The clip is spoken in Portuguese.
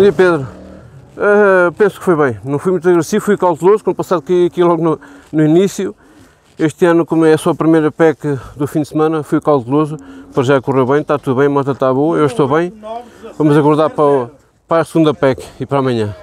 dia Pedro, uh, penso que foi bem. Não fui muito agressivo, fui cauteloso, como passado aqui, aqui logo no, no início. Este ano, como é a sua primeira PEC do fim de semana, fui cauteloso, para já correu bem, está tudo bem, a moto está boa, eu estou bem. Vamos aguardar para, para a segunda PEC e para amanhã.